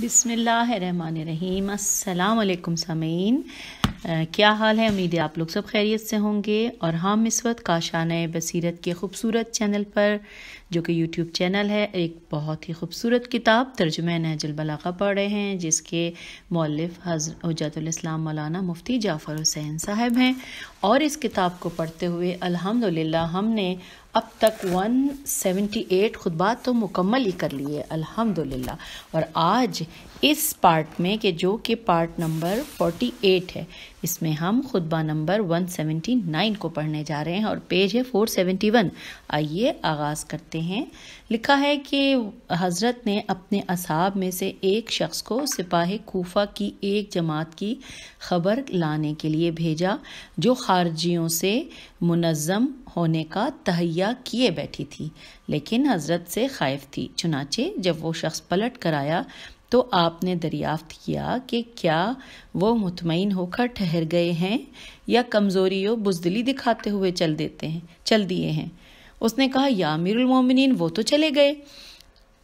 बिसमीम अल्लाम समीन क्या हाल है उम्मीद है आप लोग सब खैरियत से होंगे और हम हाँ, इस वक्त काशान बसीरत के खूबसूरत चैनल पर जो कि यूट्यूब चैनल है एक बहुत ही खूबसूरत किताब तर्जुमा नहजलबलागा पढ़ रहे हैं जिसके मौलफ हजर हजरतलाम मौलाना मुफ्ती जाफ़र हुसैन साहब हैं और इस किताब को पढ़ते हुए अलहमदिल्ला हमने अब तक 178 खुतबा तो मुकम्मल ही कर लिए अल्हम्दुलिल्लाह और आज इस पार्ट में कि जो कि पार्ट नंबर 48 है इसमें हम खुतबा नंबर 179 को पढ़ने जा रहे हैं और पेज है 471 आइए आगाज़ करते हैं लिखा है कि हज़रत ने अपने असाब में से एक शख्स को सिपाही कोफा की एक जमात की खबर लाने के लिए भेजा जो खारजियों से मुनज़म होने का तहैया किए बैठी थी लेकिन हज़रत से खाइफ थी चुनाचे जब वो शख्स पलट कर आया तो आपने दरियाफ्त किया कि क्या वो मुतमिन होकर ठहर गए हैं या कमज़ोरी और बुजदली दिखाते हुए चल देते हैं चल दिए हैं उसने कहा या मीरमिन वो तो चले गए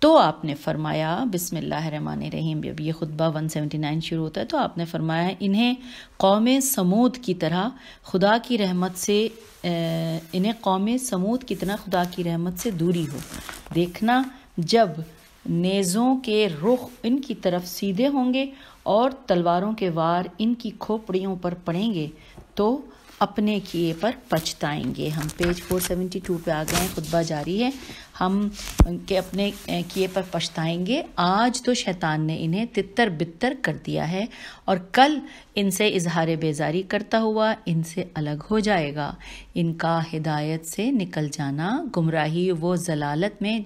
तो आपने फरमाया बिसमान रहीम जब ये खुतबा 179 शुरू होता है तो आपने फरमाया इन्हें कौम समूद की तरह खुदा की रहमत से इन्हें कौम समूद की तरह खुदा की रहमत से दूरी हो देखना जब नेज़ों के रुख इनकी तरफ सीधे होंगे और तलवारों के वार इनकी खोपड़ियों पर पड़ेंगे तो अपने किए पर पछताएंगे हम पेज 472 पे आ गए हैं खुतबा जारी है हम के अपने किए पर पछताएंगे आज तो शैतान ने इन्हें तितर बितर कर दिया है और कल इनसे इजहार बेजारी करता हुआ इनसे अलग हो जाएगा इनका हिदायत से निकल जाना गुमराही वो जलालत में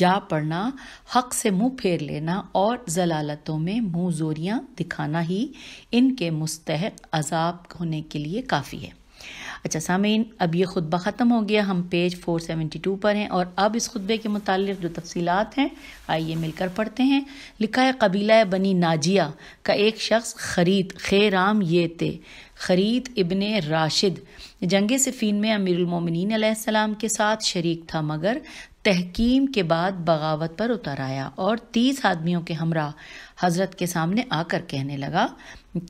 जा पड़ना हक से मुंह फेर लेना और जलालतों में मुंह जोरियां दिखाना ही इनके मुस्तहक अजाब होने के लिए काफ़ी है अच्छा सामीन अब ये खुतबा ख़त्म हो गया हम पेज 472 पर हैं और अब इस खुतबे के मुतालिक जो तफसीत हैं आइए मिलकर पढ़ते हैं लिखा है कबीला बनी नाजिया का एक शख्स खरीद खेराम ये ते खरीद इबन राशिद जंग सिफ़ीन में अमीरमिन के साथ शरीक था मगर तहकीम के बाद बगावत पर उतर आया और तीस आदमियों के हमरा हजरत के सामने आकर कहने लगा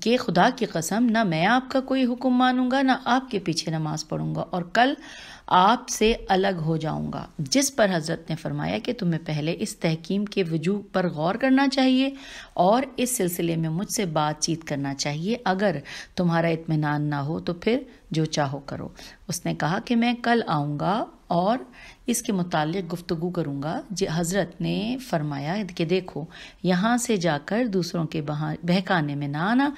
कि खुदा की कसम ना मैं आपका कोई हुक्म मानूंगा ना आपके पीछे नमाज पढ़ूंगा और कल आपसे अलग हो जाऊंगा जिस पर हजरत ने फरमाया कि तुम्हें पहले इस तहकीम के वजूह पर गौर करना चाहिए और इस सिलसिले में मुझसे बातचीत करना चाहिए अगर तुम्हारा इत्मीनान ना हो तो फिर जो चाहो करो उसने कहा कि मैं कल आऊँगा और इसके मुतल गुफ्तु करूँगा जे हज़रत ने फरमाया कि देखो यहाँ से जाकर दूसरों के बहा बहकाने में ना आना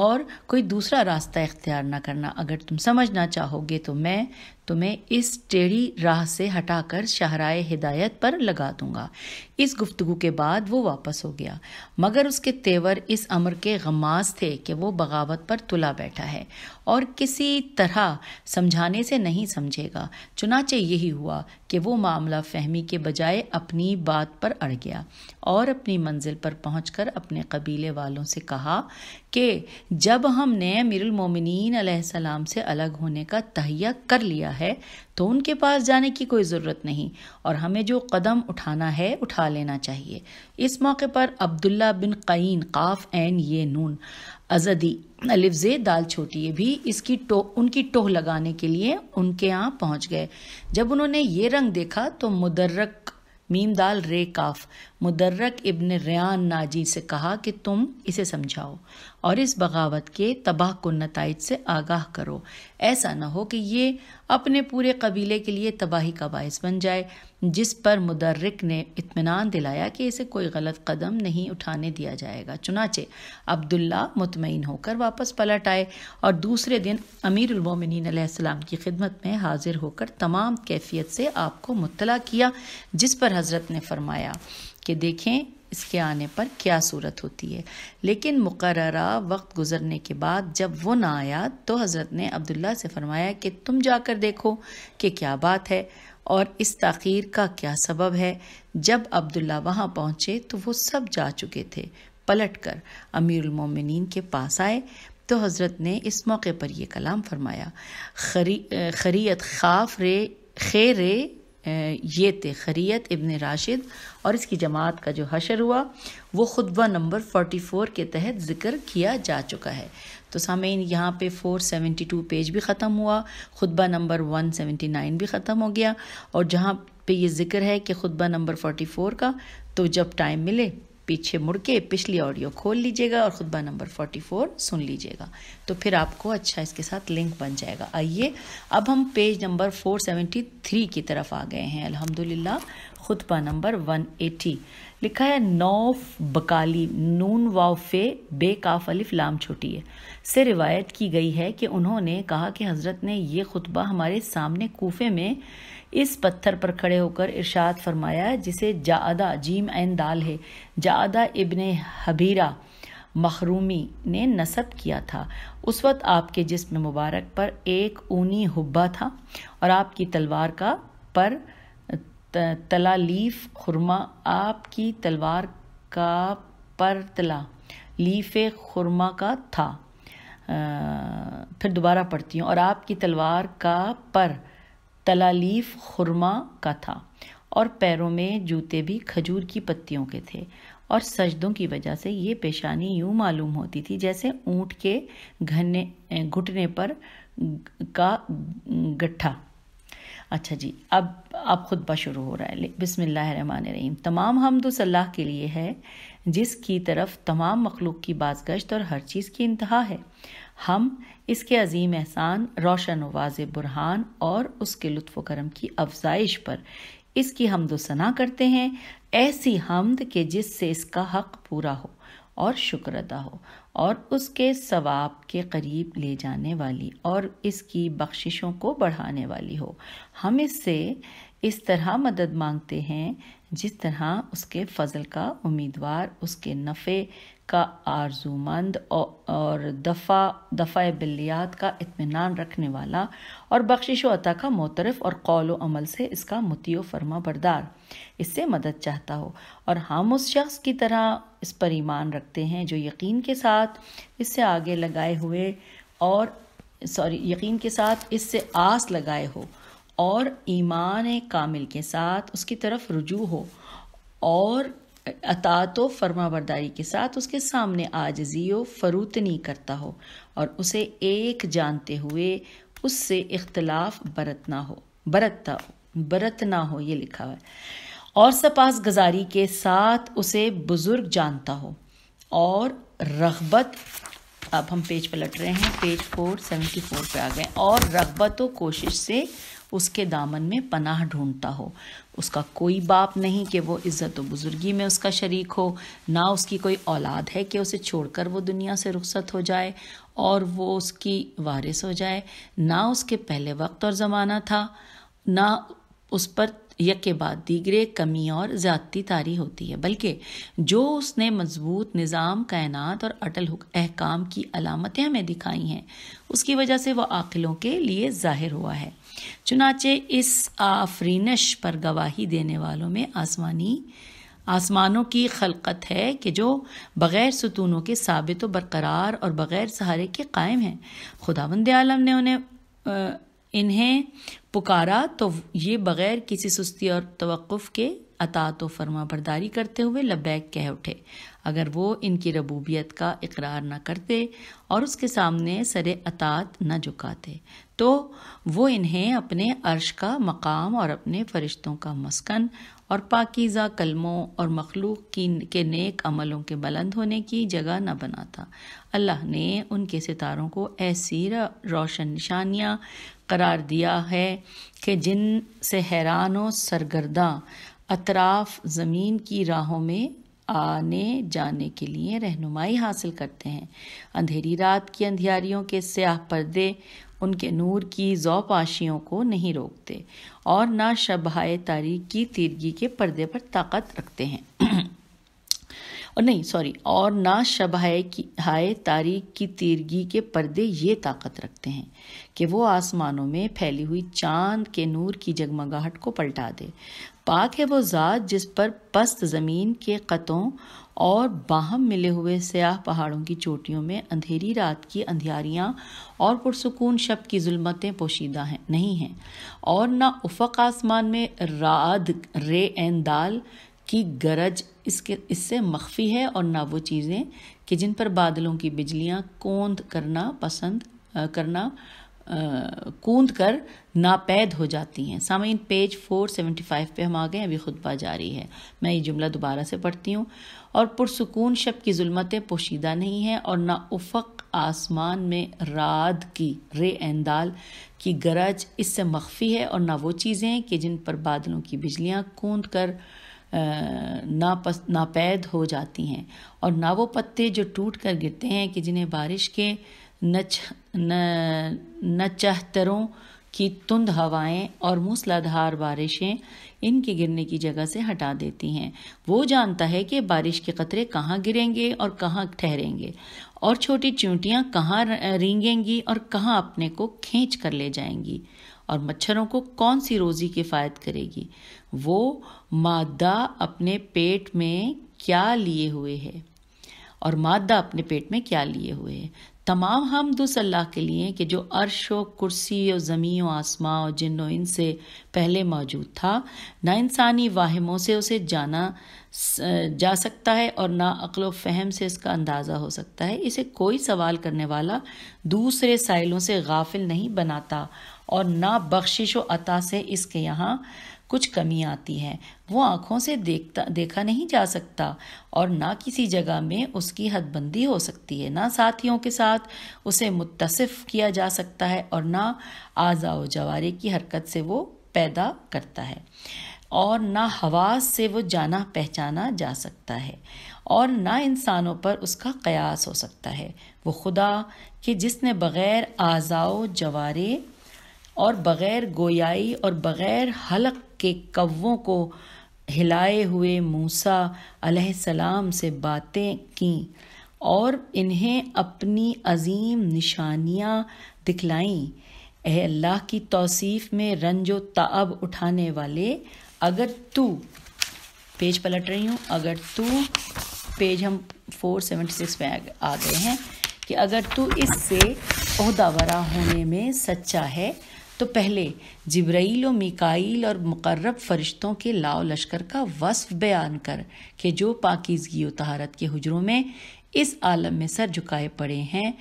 और कोई दूसरा रास्ता इख्तियार ना करना अगर तुम समझना चाहोगे तो मैं तुम्हें इस टेढ़ी राह से हटाकर शहराए हिदायत पर लगा दूंगा इस गुफ्तगु के बाद वो वापस हो गया मगर उसके तेवर इस अमर के गमास थे कि वो बगावत पर तुला बैठा है और किसी तरह समझाने से नहीं समझेगा चुनाचे यही हुआ कि वो मामला फहमी के बजाय अपनी बात पर अड़ गया और अपनी मंजिल पर पहुंचकर अपने कबीले वालों से कहा कि जब हमने मोमिनीन सलाम से अलग होने का तहिया कर लिया है तो उनके पास जाने की कोई ज़रूरत नहीं और हमें जो कदम उठाना है उठा लेना चाहिए इस मौके पर अब्दुल्ला बिन कईन काफ़ एन ये नून अजदी अलिफजे दाल छोटी भी इसकी टो उनकी टोह लगाने के लिए उनके यहाँ पहुँच गए जब उन्होंने ये रंग देखा तो मुदर्रक मीम दाल रे काफ मुदर्रक इब्न रियान नाजी से कहा कि तुम इसे समझाओ और इस बगावत के तबाह को नतज से आगाह करो ऐसा ना हो कि ये अपने पूरे कबीले के लिए तबाही का बायस बन जाए जिस पर मुदर्रक ने इतमान दिलाया कि इसे कोई गलत कदम नहीं उठाने दिया जाएगा चुनाचे अब्दुल्ला मुतमिन होकर वापस पलट आए और दूसरे दिन अमीर उलमोमिनसम की खिदमत में हाजिर होकर तमाम कैफियत से आपको मुतला किया जिस पर हज़रत ने फरमाया कि देखें इसके आने पर क्या सूरत होती है लेकिन मुकर्रा वक्त गुजरने के बाद जब वो ना आया तो हज़रत ने अब्दुल्ला से फरमाया कि तुम जाकर देखो कि क्या बात है और इस तखीर का क्या सबब है जब अब्दुल्ला वहाँ पहुँचे तो वो सब जा चुके थे पलट कर अमीरमिन के पास आए तो हज़रत ने इस मौके पर ये कलाम फरमाया खरी खरीत खाफ रे खे रे ये थे खरीत इबन राशिद और इसकी जमात का जो हशर हुआ वो खुतबा नंबर 44 के तहत ज़िक्र किया जा चुका है तो सामीन यहाँ पे 472 पेज भी ख़त्म हुआ खुतबा नंबर 179 भी ख़त्म हो गया और जहाँ पे ये ज़िक्र है कि खुतबा नंबर 44 का तो जब टाइम मिले पीछे मुड़ के पिछली ऑडियो खोल लीजिएगा और खुतबा नंबर 44 सुन लीजिएगा तो फिर आपको अच्छा इसके साथ लिंक बन जाएगा आइए अब हम पेज नंबर 473 की तरफ आ गए हैं अल्हम्दुलिल्लाह खुतबा नंबर 180 लिखा है नौफ बकाली नून वाफे बे काफ अलिफ लाम छोटी है से रिवायत की गई है कि उन्होंने कहा कि हज़रत ने ये खुतबा हमारे सामने कोफे में इस पत्थर पर खड़े होकर इरशाद फरमाया है जिसे जादा जीम एन दाल है जादा इबन हबीरा मखरूमी ने नसब किया था उस वक्त आपके जिसम मुबारक पर एक ऊनी हुब्बा था और आपकी तलवार का पर तला लीफ खुरमा आपकी तलवार का पर तला लीफ खुरमा का था आ, फिर दोबारा पढ़ती हूँ और आपकी तलवार का पर तलालीफ खुरमा का था और पैरों में जूते भी खजूर की पत्तियों के थे और सजदों की वजह से ये पेशानी यूं मालूम होती थी जैसे ऊँट के घने घुटने पर का गठा अच्छा जी अब अब खुतबा शुरू हो रहा है रहीम तमाम हमद सल्लाह के लिए है जिसकी तरफ तमाम मखलूक की बाजगश्त और हर चीज़ की इंतहा है हम इसके अजीम एहसान रोशन वाज बुरहान और उसके लुत्फ़ करम की अफजाइश पर इसकी हमदोसना करते हैं ऐसी हमद के जिससे इसका हक पूरा हो और शुक्र अदा हो और उसके सवाब के करीब ले जाने वाली और इसकी बख्शिशों को बढ़ाने वाली हो हम इससे इस तरह मदद मांगते हैं जिस तरह उसके फजल का उम्मीदवार उसके नफ़े का आरजूमंद और दफ़ा दफ़ा बिलियात का इतमान रखने वाला और बख्शिश अता का मोतरफ और कौल अमल से इसका मतियो फरमा बरदार इससे मदद चाहता हो और हम उस शख्स की तरह इस पर ईमान रखते हैं जो यकीन के साथ इससे आगे लगाए हुए और सॉरी यकीन के साथ इससे आस लगाए हो और ईमान कामिल के साथ उसकी तरफ रुजू हो और अतात तो व फर्माबरदारी बरदारी के साथ उसके सामने आजजी व फरूतनी करता हो और उसे एक जानते हुए उससे इख्तलाफ बरतना हो बरतता हो बरतना हो ये लिखा हुआ है और सपास गजारी के साथ उसे बुज़ुर्ग जानता हो और रगबत अब हम पेज पलट रहे हैं पेज फोर सेवेंटी फोर पर आ गए और रगबत व कोशिश से उसके दामन में पनाह ढूंढता हो उसका कोई बाप नहीं कि वो इज़्ज़त व तो बुज़ुर्गी में उसका शरीक हो ना उसकी कोई औलाद है कि उसे छोड़कर वो दुनिया से रुखसत हो जाए और वो उसकी वारिस हो जाए ना उसके पहले वक्त और ज़माना था ना उस पर के बाद दीगरे कमी और ज़्यादती तारी होती है बल्कि जो उसने मजबूत निज़ाम कायनात और अटल अहकाम की अलामतें हमें दिखाई हैं उसकी वजह से वह आखिलों के लिए ज़ाहिर हुआ है चुनाचे इस आफरीनश पर गवाही देने वालों में आसमानी आसमानों की खलकत है कि जो बग़ैर सतूनों के साबित बरकरार और बग़ैर सहारे के कायम हैं बंद आलम ने उन्हें इन्हें पुकारा तो ये बग़ैर किसी सुस्ती और तवक़ के अतात तो व फर्मा बरदारी करते हुए लबैक कह उठे अगर वो इनकी रबूबियत का इकरार न करते और उसके सामने सरे अतात न झुकाते तो वो इन्हें अपने अर्श का मकाम और अपने फरिश्तों का मस्कन और पाकिज़ा कलमों और मखलूक की के नेक अमलों के बुलंद होने की जगह न बनाता अल्लाह ने उनके सितारों को ऐसी रोशन निशानियाँ करार दिया है कि जिन से हैरान व सरगर्दा अतराफ ज़मीन की राहों में आने जाने के लिए रहनुमाई हासिल करते हैं अंधेरी रात की अंधियारियों के स्याह पर्दे उनके नूर की जौपाशियों को नहीं रोकते और ना शबहाय तारीख की तिरगी के पर्दे पर ताकत रखते हैं और नहीं सॉरी और ना शब की हाय तारीख की तीरगी के पर्दे ये ताकत रखते हैं कि वो आसमानों में फैली हुई चांद के नूर की जगमगाहट को पलटा दे पाक है वो ज़ात जिस पर पस्त ज़मीन के कतों और बाहम मिले हुए सयाह पहाड़ों की चोटियों में अंधेरी रात की अंधियारियाँ और पुरसकून शब की जुलमतें पोशीदा हैं नहीं हैं और ना उफक आसमान में राद रे एन दाल की गरज इसके इससे मख्फी है और ना वो चीज़ें कि जिन पर बादलों की बिजलियाँ कोंद करना पसंद आ, करना आ, कूद कर नापैद हो जाती हैं सामीन पेज 475 पे हम आ गए अभी खुतबा जारी है मैं ये जुमला दोबारा से पढ़ती हूँ और पुरसकून शब की जुलमतें पोशीदा नहीं हैं और ना उफक आसमान में राद की रे एंदाल की गरज इससे मख्फी है और ना वो चीज़ें कि जिन पर बादलों की बिजलियाँ कूद कर नापस नापैद हो जाती हैं और ना वो पत्ते जो टूट कर गिरते हैं कि जिन्हें बारिश के नच न चहतरों की तुंद हवाएं और मूसलाधार बारिशें इनके गिरने की जगह से हटा देती हैं वो जानता है कि बारिश के कतरे कहाँ गिरेंगे और कहाँ ठहरेंगे और छोटी चूंटियाँ कहाँ रींगेंगी और कहाँ अपने को खींच कर ले जाएंगी और मच्छरों को कौन सी रोज़ी किफ़ायत करेगी वो मादा अपने पेट में क्या लिए हुए है और मादा अपने पेट में क्या लिए हुए है तमाम हम अल्लाह के लिए कि जो अर्श व कुर्सी और ज़मी व आसमां और जिन व इन से पहले मौजूद था ना इंसानी वाहमों से उसे जाना जा सकता है और ना अक्ल फहम से इसका अंदाज़ा हो सकता है इसे कोई सवाल करने वाला दूसरे साइलों से गाफिल नहीं बनाता और ना बख्शिश अता से इसके यहाँ कुछ कमी आती है वो आँखों से देखता देखा नहीं जा सकता और ना किसी जगह में उसकी हदबंदी हो सकती है ना साथियों के साथ उसे मुतसफ़ किया जा सकता है और ना आज़ाओ जवारे की हरकत से वो पैदा करता है और ना हवास से वो जाना पहचाना जा सकता है और ना इंसानों पर उसका कयास हो सकता है वो खुदा कि जिसने बग़ैर आज़ाओ जवारे और बग़ैर गोयाई और बग़ैर हलक के कव्वों को हिलाए हुए मूसा अलैहिस्सलाम से बातें की और इन्हें अपनी अजीम निशानियाँ दिखलाईं ए अल्लाह की तौसीफ़ में रंजो ताब उठाने वाले अगर तू पेज पलट रही हूँ अगर तू पेज हम 476 पे आ गए हैं कि अगर तू इससे अहदावरा होने में सच्चा है तो पहले जिब्राइल और मिकाइल और मुकर्रब फरिश्तों के लाव लश्कर का वस्फ बयान कर कि जो पाकिजगी तहारत के हजरों में इस आलम में सर झुकाए पड़े हैं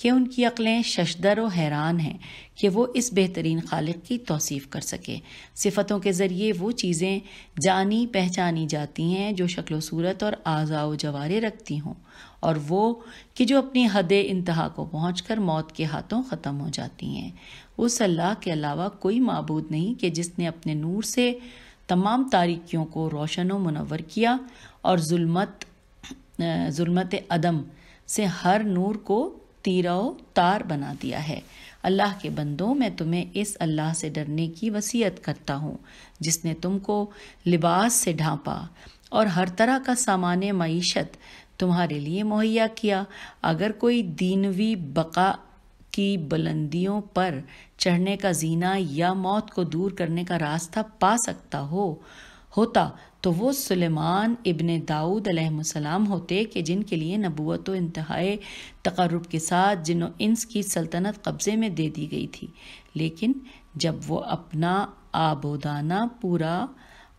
कि उनकी अकलें शशदर और हैरान हैं कि वो इस बेहतरीन खालिक की तोसीफ़ कर सके सिफतों के ज़रिए वो चीज़ें जानी पहचानी जाती हैं जो शक्ल सूरत और आज़ाओ जवारे रखती हों और वो कि जो अपनी हद इंतहा को पहुँच मौत के हाथों ख़त्म हो जाती हैं उस अल्लाह के अलावा कोई मबूद नहीं कि जिसने अपने नूर से तमाम तारीखियों को रोशन व मनवर किया और जुल्मत जुल्मत अदम से हर नूर को तीरा तार बना दिया है अल्लाह के बंदों मैं तुम्हें इस अल्लाह से डरने की वसीयत करता हूँ जिसने तुमको लिबास से ढांपा और हर तरह का सामान मीशत तुम्हारे लिए मुहैया किया अगर कोई दीनवी बका की बुलंदियों पर चढ़ने का जीना या मौत को दूर करने का रास्ता पा सकता हो होता तो वो सुलेमान इबन दाऊद अलैहिस्सलाम होते कि जिनके लिए नबूत व इंतहाए तकरब के साथ जिन इंस की सल्तनत कब्ज़े में दे दी गई थी लेकिन जब वो अपना आबोदाना पूरा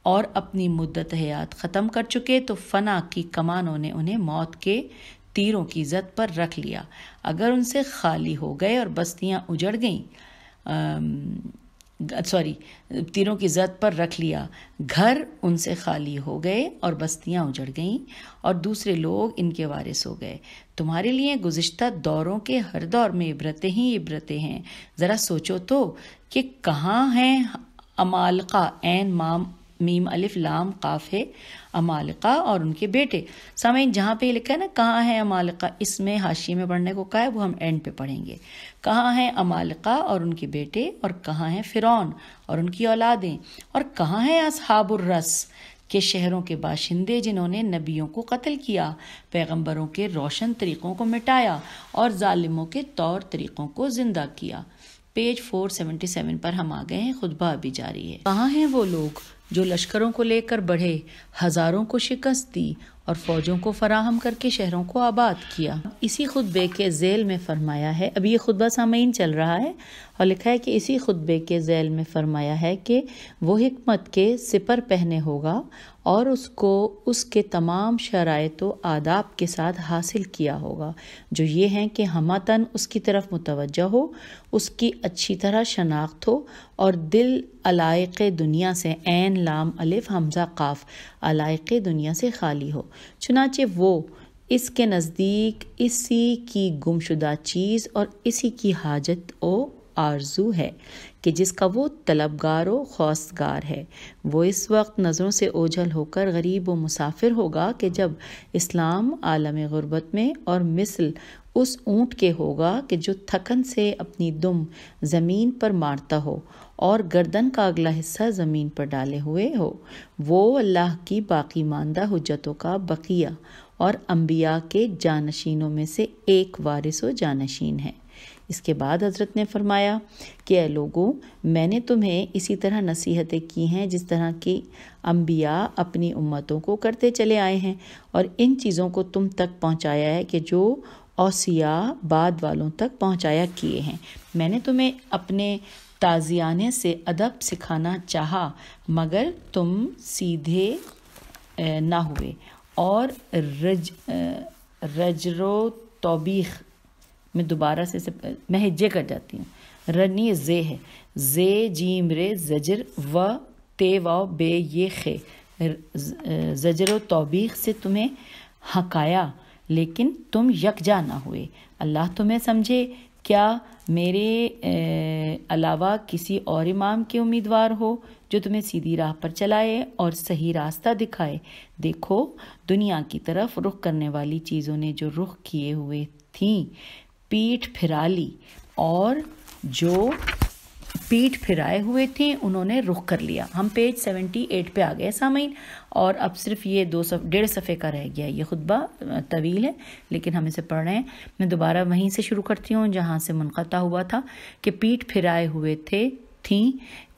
और अपनी मुद्दत हयात ख़त्म कर चुके तो फना की कमानों ने उन्हें मौत के तीरों की जद पर रख लिया अगर उनसे खाली हो गए और बस्तियां उजड़ गईं सॉरी तीरों की जद पर रख लिया घर उनसे खाली हो गए और बस्तियां उजड़ गईं और दूसरे लोग इनके वारिस हो गए तुम्हारे लिए गुज्त दौरों के हर दौर में इबरतें ही इबरतें हैं ज़रा सोचो तो कि कहाँ हैं अमालका एन माम मीम अलिफ लाम काफ है अमालिका और उनके बेटे समय जहाँ पे लिखा है ना कहाँ है अमालिका इसमें हाशिए में पढ़ने को कहा है वो हम एंड पे पढ़ेंगे कहाँ है अमालिका और उनके बेटे और कहाँ हैं फ़िरौन और उनकी औलादें और कहाँ हैं असहाबुर्रस के शहरों के बाशिंदे जिन्होंने नबियों को कत्ल किया पैगंबरों के रोशन तरीक़ों को मिटाया और ालिमों के तौर तरीक़ों को ज़िंदा किया पेज 477 पर हम आ गए हैं खुतबा अभी जारी है कहाँ हैं वो लोग जो लश्करों को लेकर बढ़े हज़ारों को शिकस्त दी और फौजों को फराहम करके शहरों को आबाद किया इसी खुतबे के जेल में फरमाया है अभी ये खुतबा सामीन चल रहा है और लिखा है कि इसी खुतबे के जेल में फरमाया है कि वो हमत के सिपर पहने होगा और उसको उसके तमाम शरात आदाब के साथ हासिल किया होगा जो ये हैं कि हमातन उसकी तरफ मुतवजह हो उसकी अच्छी तरह शनाख्त हो और दिल अलायक़ दुनिया से एन लाम अलिफ हमज़ा काफ अलायक़ दुनिया से खाली हो चुनाचे वो इसके नज़दीक इसी की गुमशुदा चीज़ और इसी की हाजत ओ आरजू है कि जिसका वो तलबगार व खौसगार है वो इस वक्त नज़रों से ओझल होकर गरीब व मुसाफिर होगा कि जब इस्लाम आलम ग़ुरबत में और मिसल उस ऊंट के होगा कि जो थकन से अपनी दुम ज़मीन पर मारता हो और गर्दन का अगला हिस्सा ज़मीन पर डाले हुए हो वो अल्लाह की बाकी मानदा हजतों का बकिया और अम्बिया के जानशीनों में से एक वारिस व जानशीन है इसके बाद हजरत ने फरमाया कि ए लोगों मैंने तुम्हें इसी तरह नसीहतें की हैं जिस तरह की अम्बिया अपनी उम्मतों को करते चले आए हैं और इन चीज़ों को तुम तक पहुँचाया है कि जो और बाद वालों तक पहुंचाया किए हैं मैंने तुम्हें अपने ताज़ियाने से अदब सिखाना चाहा मगर तुम सीधे ना हुए और रज रजरो तोबीख मैं दोबारा से इसे मैं हिज्जे कर जाती हूँ रनी जे है जे जीम रे जजर व ते व बे ये खे जजर तोबीख से तुम्हें हकाया लेकिन तुम यकजा ना हुए अल्लाह तुम्हें समझे क्या मेरे अलावा किसी और इमाम के उम्मीदवार हो जो तुम्हें सीधी राह पर चलाए और सही रास्ता दिखाए देखो दुनिया की तरफ रुख करने वाली चीज़ों ने जो रुख किए हुए थी पीठ फिरा ली और जो पीठ फिराए हुए थी उन्होंने रुख कर लिया हम पेज 78 पे आ गए सामीन और अब सिर्फ ये दो सफ डेढ़ सफ़े का रह गया ये खुतबा तवील है लेकिन हम इसे पढ़ रहे हैं मैं दोबारा वहीं से शुरू करती हूँ जहाँ से मुनता हुआ था कि पीठ फिराए हुए थे थीं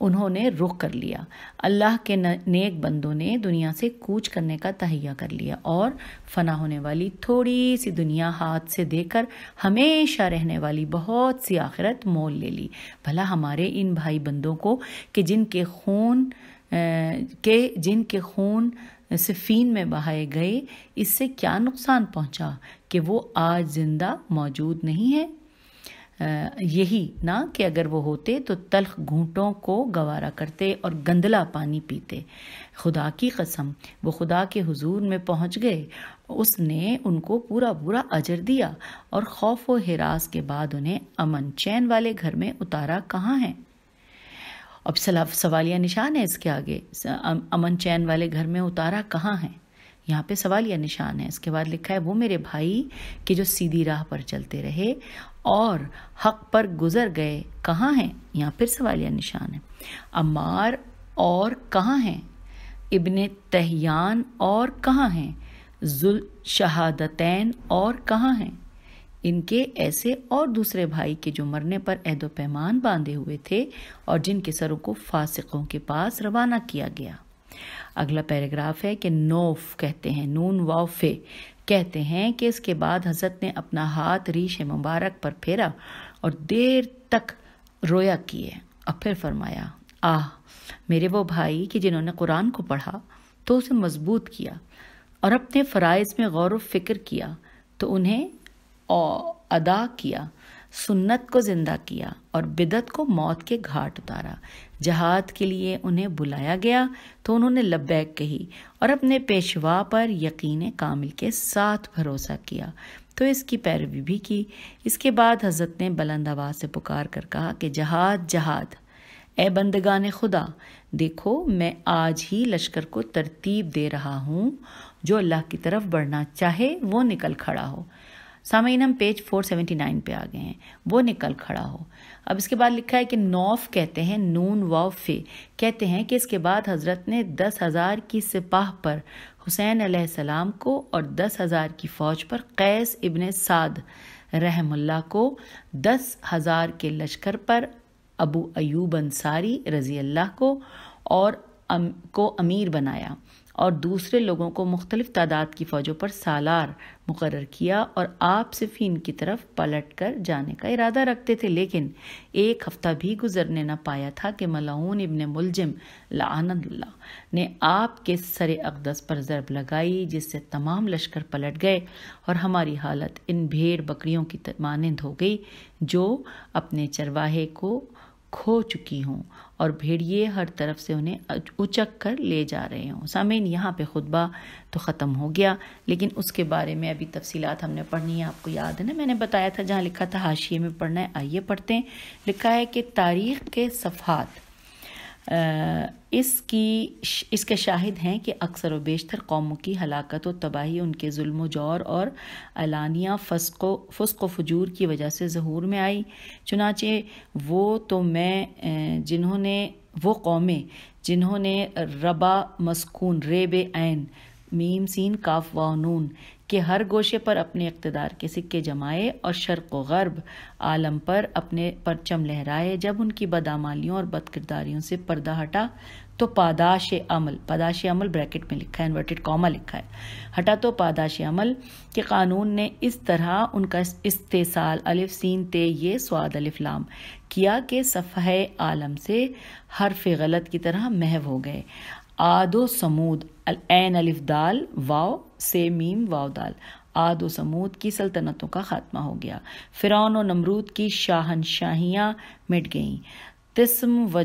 उन्होंने रुख कर लिया अल्लाह के नेक बंदों ने दुनिया से कूच करने का तहिया कर लिया और फना होने वाली थोड़ी सी दुनिया हाथ से देकर हमेशा रहने वाली बहुत सी आखिरत मोल ले ली भला हमारे इन भाई बंदों को कि जिनके खून के जिनके खून सिफीन में बहाए गए इससे क्या नुकसान पहुंचा कि वो आज जिंदा मौजूद नहीं है यही ना कि अगर वो होते तो तलख घूटों को गवारा करते और गंदला पानी पीते खुदा की कसम वो खुदा के हुजूर में पहुंच गए उसने उनको पूरा पूरा अजर दिया और खौफ व हिरास के बाद उन्हें अमन चैन वाले घर में उतारा कहाँ है अब सवालिया निशान है इसके आगे अमन चैन वाले घर में उतारा कहाँ है यहाँ पे सवाल या निशान है इसके बाद लिखा है वो मेरे भाई कि जो सीधी राह पर चलते रहे और हक पर गुजर गए कहाँ हैं यहाँ फिर सवालिया निशान है अमार और कहाँ हैं इबन तहयान और कहाँ हैं जुल शहादतैन और कहाँ हैं इनके ऐसे और दूसरे भाई के जो मरने पर अहदो पैमान बांधे हुए थे और जिनके सरों को फासिकों के पास रवाना किया गया अगला पैराग्राफ है कि नोफ कहते हैं नून वाफे कहते हैं कि इसके बाद हजरत ने अपना हाथ रीश मुबारक पर फेरा और देर तक रोया किए और फिर फरमाया आह मेरे वो भाई कि जिन्होंने कुरान को पढ़ा तो उसे मजबूत किया और अपने फ़रज़ में गौर व फिक्र किया तो उन्हें अदा किया सुन्नत को ज़िंदा किया और बिदत को मौत के घाट उतारा जहाद के लिए उन्हें बुलाया गया तो उन्होंने लब्बैक कही और अपने पेशवा पर यकीन कामिल के साथ भरोसा किया तो इसकी पैरवी भी की इसके बाद हज़रत ने बुलंद आवाज़ से पुकार कर कहा कि जहाद जहाद ए ने खुदा देखो मैं आज ही लश्कर को तरतीब दे रहा हूँ जो अल्लाह की तरफ बढ़ना चाहे वो निकल खड़ा हो सामीन हम पेज 479 पे आ गए हैं वो निकल खड़ा हो अब इसके बाद लिखा है कि नौफ कहते हैं नून वे कहते हैं कि इसके बाद हज़रत ने दस हज़ार की सिपाह पर हुसैन सलाम को और दस हज़ार की फ़ौज पर कैस इबन साद रहमुल्ला को दस हज़ार के लश्कर पर अबू अयूब अंसारी रज़ी अल्लाह को और अम, को अमीर बनाया और दूसरे लोगों को मुख्तलिफ तादाद की फ़ौजों पर सालार मुकर किया और आप आपसफीन की तरफ पलट कर जाने का इरादा रखते थे लेकिन एक हफ्ता भी गुजरने न पाया था कि मलाउन इबन मुलजिम लानदुल्ला ने आपके सर अकदस पर ज़रब लगाई जिससे तमाम लश्कर पलट गए और हमारी हालत इन भेड़ बकरियों की मानंद हो गई जो अपने चरवाहे को खो चुकी हूँ और भेड़िए हर तरफ से उन्हें उचक कर ले जा रहे हों सामीन यहाँ पे खुतबा तो ख़त्म हो गया लेकिन उसके बारे में अभी तफसीलात हमने पढ़नी है आपको याद है ना मैंने बताया था जहाँ लिखा था हाशिए में पढ़ना है आइए पढ़ते हैं लिखा है कि तारीख़ के सफ़ात इसकी इसके शाहिद हैं कि अक्सर व बेशतर कौमों की हलाकत व तबाही उनके जुल्म जौर और अलानिया फस्को फुस्क व फजूर की वजह से जहूर में आई चुनाचे वो तो मैं जिन्होंने वो कौमें जिन्होंने रबा मस्कून रेब एन मीम सीन काफ व नून कि हर गोशे पर अपने इकतदार के सिक्के जमाए और शर्क व गर्ब आलम पर अपने परचम लहराए जब उनकी बदामालियों और बदकिरदारियों से पर्दा हटा तो पादाश अमल पादाश अमल ब्रैकेट में लिखा है इन्वर्टेड कॉमा लिखा है हटा तो पादाश अमल के कानून ने इस तरह उनका इस्तेसाल अलिफ सीन ते ये स्वाद अलिफ लाम किया कि सफ़े आलम से हरफ गलत की तरह महव हो गए आदो समूद एन अलिफ दाल वाओ से मीम वाओ दाल आद व समूद की सल्तनतों का खात्मा हो गया फिरौन और नमरूद की शाहनशाहियाँ मिट गईं तस्म व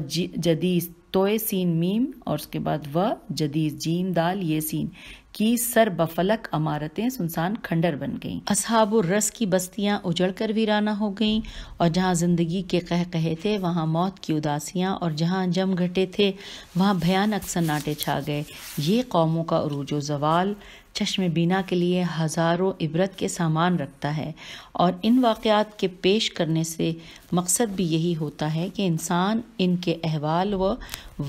जदीस तोय सीन मीम और उसके बाद व जदीस जीम दाल ये सीन की सर बफलक अमारतें सुनसान खंडर बन गईं असहाब रस की बस्तियां उजड़ कर वीराना हो गईं और जहां ज़िंदगी के कह कहे थे वहां मौत की उदासियां और जहां जम घटे थे वहां भयानक सन्नाटे छा गए ये कौमों का अरूज जवाल चश्म बीना के लिए हज़ारों इबरत के सामान रखता है और इन वाक़ात के पेश करने से मकसद भी यही होता है कि इंसान इनके अहवाल व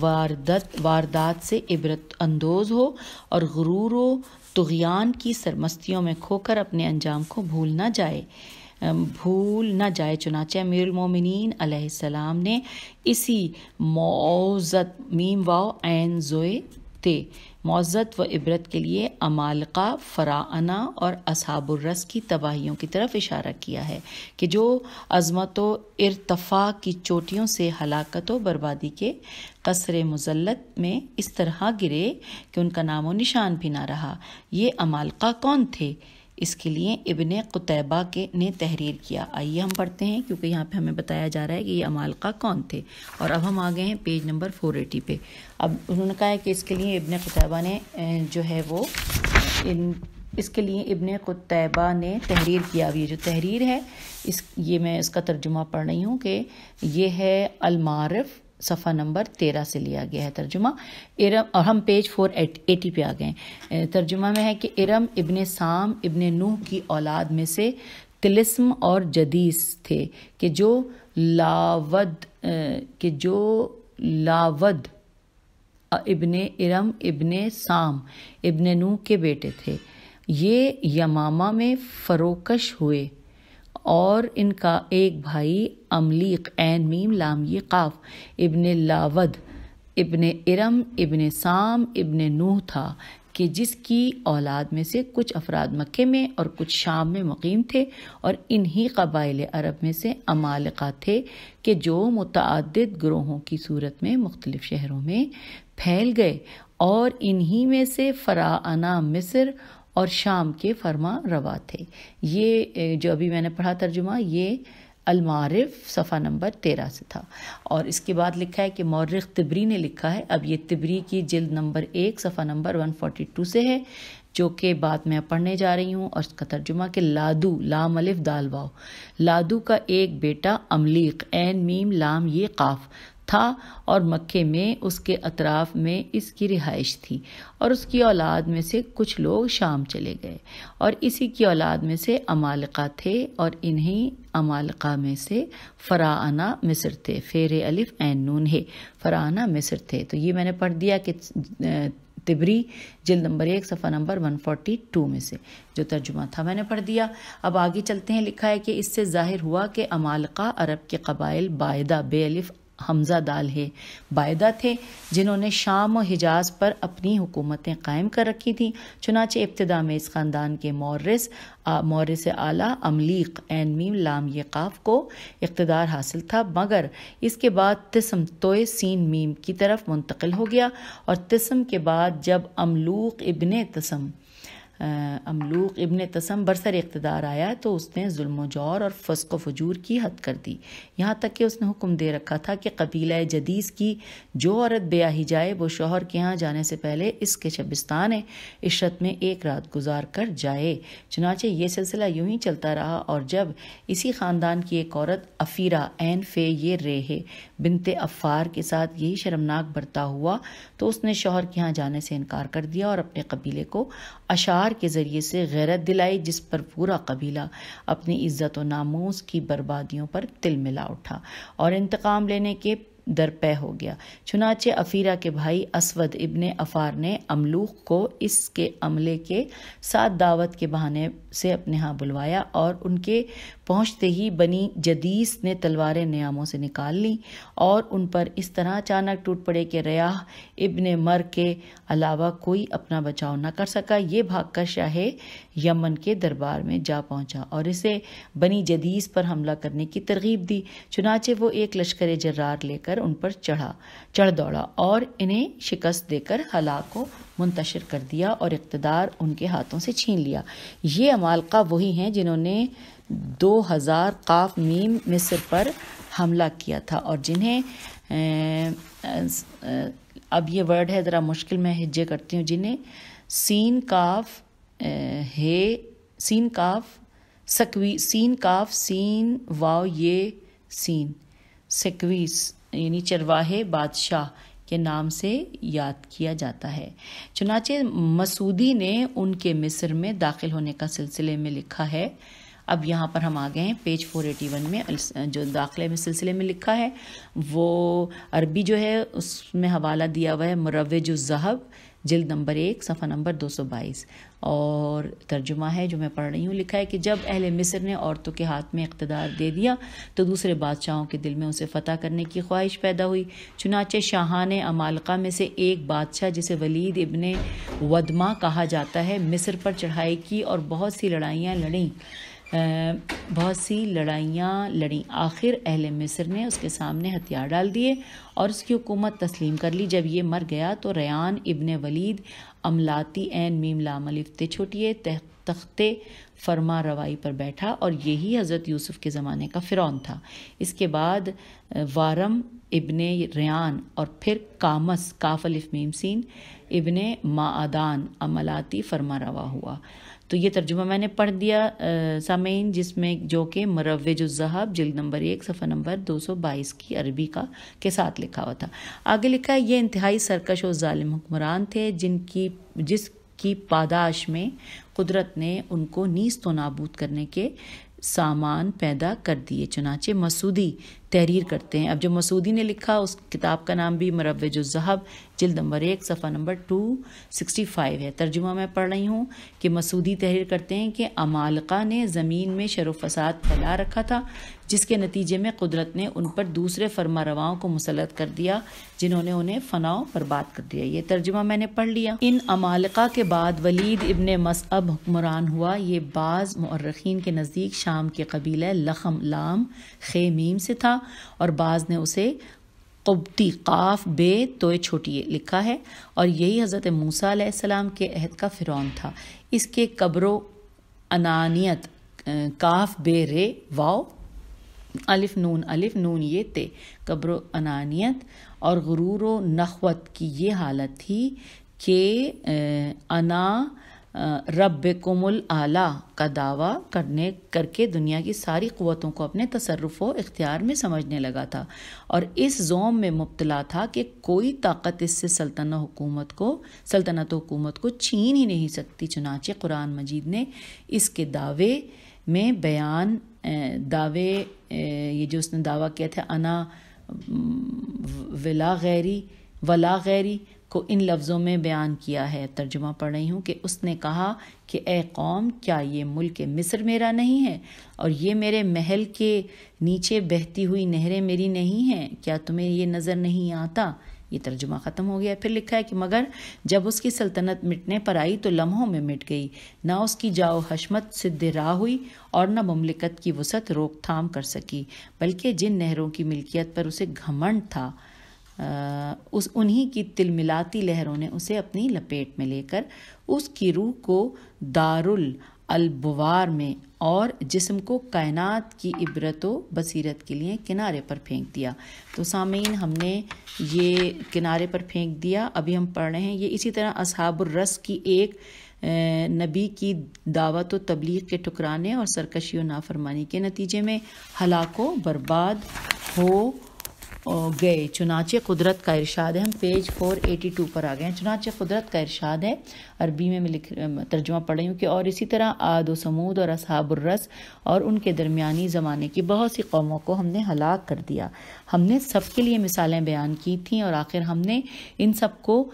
वारदत वारदात से इबरत अंदोज़ हो और गुरूर व तुगयान की सरमस्तियों में खोकर अपने अंजाम को भूल ना जाए भूल ना जाए चुनाच अमीरमिन ने इसी मौजत मीम वाओ एन जोए थे मौज़त व इबरत के लिए अमालका फ़राना और असाबुलरस की तबाहियों की तरफ इशारा किया है कि जो अजमत व इरतफ़ा की चोटियों से हलाकत व बर्बादी के कसर मुजलत में इस तरह गिरे कि उनका नामो निशान भी ना रहा ये अमालका कौन थे इसके लिए इबन कुतैबा के ने तहरीर किया आइए हम पढ़ते हैं क्योंकि यहाँ पे हमें बताया जा रहा है कि ये अमालका कौन थे और अब हम आ गए हैं पेज नंबर फोर एटी पे अब उन्होंने कहा है कि इसके लिए इबन कुतैबा ने जो है वो इन इसके लिए इबन कुतैबा ने तहरीर किया ये जो तहरीर है इस ये मैं इसका तर्जुमा पढ़ रही हूँ कि ये है अलमारफ़ सफ़ा नंबर तेरह से लिया गया है तर्जुमा इरम और हम पेज फोर एटी पे आ गए तर्जुमा में है कि इरम इबन साम इबन नूह की औलाद में से तिलस्म और जदीस थे कि जो लावद के जो लावद इबन इरम इबन साम इबन नूह के बेटे थे ये यमामा में फरोकश हुए और इनका एक भाई अमलीक एन मीम लाम ये काफ इबन लावद इबन इरम इबन साम इबन नूह था कि जिसकी औलाद में से कुछ अफराद मक्के में और कुछ शाम में मुकीम थे और इन्हीं कबाइल अरब में से अमालिका थे कि जो मुतद ग्रोहों की सूरत में मुख्तलिफ़ शहरों में फैल गए और इन्हीं में से फ़राना मिस्र और शाम के फरमा रवा थे ये जो अभी मैंने पढ़ा तर्जुमा ये अलमारिफ सफ़ा नंबर तेरह से था और इसके बाद लिखा है कि मौरख तिबरी ने लिखा है अब ये तिबरी की जल्द नंबर एक सफ़ा नंबर वन फोर्टी टू से है जो कि बाद में पढ़ने जा रही हूँ और उसका तर्जुमा कि लादू लाम अलिफ दाल वाओ लादू का एक बेटा अमलीक एन मीम लाम ये काफ था और मक्के में उसके अतराफ में इसकी रिहाइश थी और उसकी औलाद में से कुछ लोग शाम चले गए और इसी की औलाद में से अमालका थे और इन्हीं अमालका में से फ़राना मिस्र थे फेर अलिफ एन नून है फ़राना मिस्र थे तो ये मैंने पढ़ दिया कि तिबरी जिल नंबर एक सफ़ा नंबर 142 में से जो तर्जुमा था मैंने पढ़ दिया अब आगे चलते हैं लिखा है कि इससे जाहिर हुआ कि अमालका अरब के कबाइल बायदा बेअलिफ हमजा है बायदा थे जिन्होंने शाम और हिजाज पर अपनी हुकूमतें कायम कर रखी थीं चुनाच इब्तदा में इस ख़ानदान के मौरस मौरस आला अमलीक एन मीम लाम यकाफ को इकतदार हासिल था मगर इसके बाद तस्म तोय सीन मीम की तरफ मुंतकिल हो गया और तस्म के बाद जब अमलूक इबन तस्म अमलूक इब्ने तसम बरसर इकतदार आया तो उसने जुल्म जौर और फस्क फजूर की हद कर दी यहाँ तक कि उसने हुक्म दे रखा था कि कबीला जदीस की जो औरत ब्याही जाए वो शोहर के यहाँ जाने से पहले इसके शबिस्तान इशरत में एक रात गुजार कर जाए चुनाचे ये सिलसिला यूं ही चलता रहा और जब इसी ख़ानदान की एक औरत अफीरा एन फे ये रेहे बिनते अफ़ार के साथ यही शर्मनाक बरता हुआ तो उसने शोहर के यहाँ जाने से इनकार कर दिया और अपने कबीले को अशार के ज़रिए से गैरत दिलाई जिस पर पूरा कबीला अपनी इज़्ज़त व नामूस की बर्बादियों पर तिल मिला उठा और इंतकाम लेने के दरपे हो गया चुनाचे अफीरा के भाई असवद इब्ने अफ़ार ने अमलूक को इसके अमले के साथ दावत के बहाने से अपने यहाँ बुलवाया और उनके पहुँचते ही बनी जदीस ने तलवारें नियामों से निकाल ली और उन पर इस तरह अचानक टूट पड़े कि रयाह इबन मर के अलावा कोई अपना बचाव न कर सका ये भागकर शाह यमन के दरबार में जा पहुँचा और इसे बनी जदीस पर हमला करने की तरगीब दी चुनाचे वो एक लश्कर जर्रार लेकर उन पर चढ़ा चढ़ दौड़ा और इन्हें शिकस्त देकर हलाक को मुंतशर कर दिया और इकतदार उनके हाथों से छीन लिया ये अमालका वही हैं जिन्होंने 2000 काफ मीम मिस्र पर हमला किया था और जिन्हें अब ये वर्ड है ज़रा मुश्किल मैं हिज्जे करती हूँ जिन्हें सीन काफ हे सीन काफ सकवी सीन काफ सीन वाव ये सीन सकवीस यानी चरवाहे बादशाह के नाम से याद किया जाता है चुनाचे मसूदी ने उनके मिस्र में दाखिल होने का सिलसिले में लिखा है अब यहाँ पर हम आ गए हैं पेज 481 में जो दाखिले में सिलसिले में लिखा है वो अरबी जो है उसमें हवाला दिया हुआ है मरवज जहब जिल्द नंबर एक सफ़ा नंबर 222 और तर्जुमा है जो मैं पढ़ रही हूँ लिखा है कि जब अहल मिस्र ने औरतों के हाथ में इकतदार दे दिया तो दूसरे बादशाहों के दिल में उसे फ़तह करने की ख्वाहिश पैदा हुई चुनाचे शाहान अमालका में से एक बादशाह जिसे वलीद इबन वदमा कहा जाता है मिस्र पर चढ़ाई की और बहुत सी लड़ाइयाँ लड़ीं बहुत सी लड़ाइयाँ लड़ी आखिर अहल मिस्र ने उसके सामने हथियार डाल दिए और उसकी हुकूमत तस्लीम कर ली जब ये मर गया तो रयान इबन वलीद अमलाती एन मीम लामलिफ्ते छोटिए तख्ते फरमा रवाई पर बैठा और यही हज़रत यूसुफ के ज़माने का फ़िरौन था इसके बाद वारम इबन रयान और फिर कामस काफ अलिफ मीम सीन इबन मादान अमलाती फरमा रवा हुआ तो ये तर्जुमा मैंने पढ़ दिया सामीन जिसमें जो कि मरवज जहाब नंबर एक सफ़र नंबर 222 की अरबी का के साथ लिखा हुआ था आगे लिखा है ये इंतहाई सरकश और ालिम हुक्मरान थे जिनकी जिसकी पादाश में कुदरत ने उनको नीस तो नाबूद करने के सामान पैदा कर दिए चुनाचे मसूदी तहरीर करते हैं अब जो मसूदी ने लिखा उस किताब का नाम भी मरवजहब जिल्द नंबर एक सफ़ा नंबर टू सिक्सटी फाइव है तर्जुमा मैं पढ़ रही हूँ कि मसूदी तहरीर करते हैं कि अमालका ने ज़मीन में शर फसाद फैला रखा था जिसके नतीजे में कुदरत ने उन पर दूसरे फरमा रवाओं को मुसलत कर दिया जिन्होंने उन्हें फनाओ बर्बाद कर दिया ये तर्जुमा मैंने पढ़ लिया इन अमालका के बाद वलीद इबन मसअब हुक्मरान हुआ ये बाज़ मर्रखीन के नज़दीक शाम के कबीले लखम लाम खे मीम से था और बाज़ ने उसे कब्ती काफ बे तो छोटी लिखा है और यही हज़रत मूसा सलाम के अहद का फ़िरौन था इसके कब्रो अनानियत काफ बे रे वाओ अलिफ नून अलिफ नून ये ते कब्रो अनानियत और गुरूर नखवत की ये हालत थी कि अना रब कुमुल आला का दावा करने करके दुनिया की सारी क़वतों को अपने तसरफ़ व इख्तियार में समझने लगा था और इस जोम में मुबतला था कि कोई ताकत इससे सल्तनत हुकूमत को सल्तनत हुकूमत को छीन ही नहीं सकती चुनाचे कुरान मजीद ने इसके दावे में बयान दावे ये जो उसने दावा किया था अना वला गैरी वला गैरी को इन लफ्ज़ों में बयान किया है तर्जुमा पढ़ रही हूँ कि उसने कहा कि ए कौम क्या ये मुल्क मिस्र मेरा नहीं है और ये मेरे महल के नीचे बहती हुई नहरें मेरी नहीं हैं क्या तुम्हें ये नज़र नहीं आता ये तर्जुमा ख़त्म हो गया फिर लिखा है कि मगर जब उसकी सल्तनत मिटने पर आई तो लम्हों में मिट गई ना उसकी जाओ हशमत सिद्ध राह हुई और न ममलिकत की वसत रोकथाम कर सकी बल्कि जिन नहरों की मिल्कियत पर उसे घमंड था उस उन्हीं की तिलमिलाती लहरों ने उसे अपनी लपेट में लेकर उसकी रूह को दारुल अलबवार में और जिस्म को कायनात की इबरत बसीरत के लिए किनारे पर फेंक दिया तो सामीन हमने ये किनारे पर फेंक दिया अभी हम पढ़ रहे हैं ये इसी तरह रस की एक नबी की दावत व तबलीग के टुकराने और सरकशी व नाफरमानी के नतीजे में हलाको बर्बाद हो गए चुनाच कुदरत का इरशाद है हम पेज 482 पर आ गए हैं कुदरत का इरशाद है अरबी में मैं लिख तर्जुमा पढ़ रही हूँ कि और इसी तरह आद समूद और असहाबुर्रस और उनके दरमियानी ज़माने की बहुत सी कौमों को हमने हलाक कर दिया हमने सब के लिए मिसालें बयान की थी और आखिर हमने इन सब को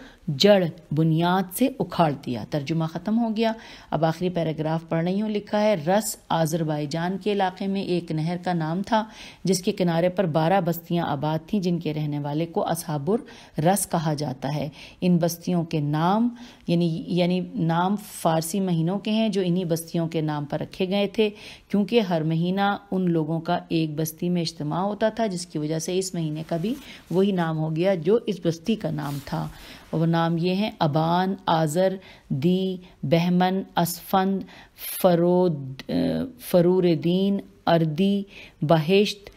जड़ बुनियाद से उखाड़ दिया तर्जुमा ख़त्म हो गया अब आखिरी पैराग्राफ पढ़ रही हूँ लिखा है रस आज़रबाईजान के इलाके में एक नहर का नाम था जिसके किनारे पर बारह बस्तियाँ आबाद जात थी जिनके रहने वाले को असहाबुर रस कहा जाता है इन बस्तियों के नाम यानी यानी नाम फारसी महीनों के हैं जो इन्हीं बस्तियों के नाम पर रखे गए थे क्योंकि हर महीना उन लोगों का एक बस्ती में इज्तम होता था जिसकी वजह से इस महीने का भी वही नाम हो गया जो इस बस्ती का नाम था और नाम ये हैं अबान आज़र दी बहमन असफंद फरोद फरूर दीन अर्दी बहिश्त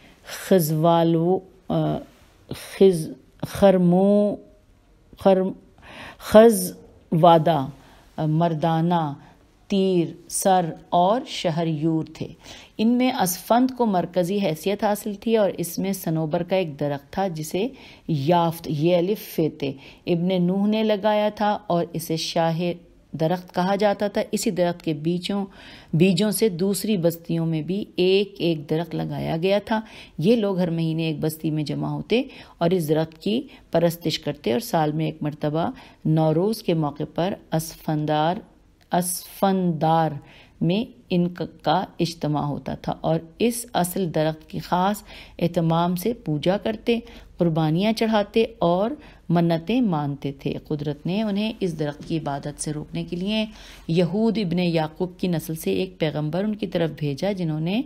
खजवालो खिज खरमो खर खज वादा मर्दाना तीर सर और शहर यूर थे इनमें असफंद को मरकज़ी हैसियत हासिल थी और इसमें सनोबर का एक दरख्त था जिसे याफ्त अलिफ फेते इब्ने नूह ने लगाया था और इसे शाहिर दरख्त कहा जाता था इसी दरख्त के बीचों बीजों से दूसरी बस्तियों में भी एक एक दरख्त लगाया गया था ये लोग हर महीने एक बस्ती में जमा होते और इस दरख्त की परस्तिश करते और साल में एक मरतबा नौरोज़ के मौके पर असफंदार असफंदार में इनका इज्तम होता था और इस असल दरख्त की ख़ास अहतमाम से पूजा करते कुर्बानियाँ चढ़ाते और मन्नतें मानते थे कुदरत ने उन्हें इस दरख्त की इबादत से रोकने के लिए यहूद इबन याकूब की नस्ल से एक पैगंबर उनकी तरफ भेजा जिन्होंने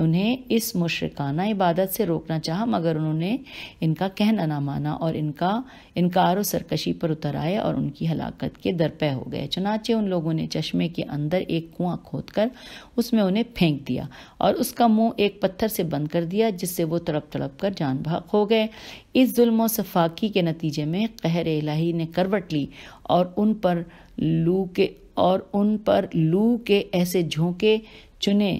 उन्हें इस मुशरकाना इबादत से रोकना चाहा मगर उन्होंने इनका कहना ना माना और इनका इनकार और सरकशी पर उतर आए और उनकी हलाकत के दरपे हो गए चनाचे उन लोगों ने चश्मे के अंदर एक कुआं कर उसमें उन्हें फेंक दिया और उसका मुंह एक पत्थर से बंद कर दिया जिससे वो तड़प तड़प कर जान भाग हो गए इस जुल्म सफाकी के नतीजे नतीजे में कहर इलाही ने करवट ली और उन पर लू के और उन पर लू के ऐसे झोंके चुने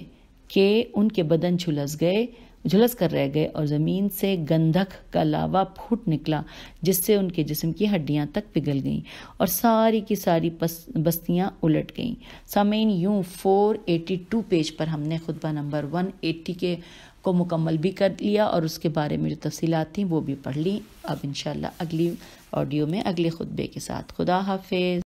के उनके बदन झुलस गए झुलस कर रह गए और ज़मीन से गंधक का लावा फूट निकला जिससे उनके जिस्म की हड्डियां तक पिघल गईं और सारी की सारी बस्तियां उलट गईं सामीन यूं 482 पेज पर हमने खुतबा नंबर 180 के को मुकम्मल भी कर लिया और उसके बारे में जो तफसीलात थी वो भी पढ़ ली अब इन अगली ऑडियो में अगले खुतबे के साथ खुदा हाफिज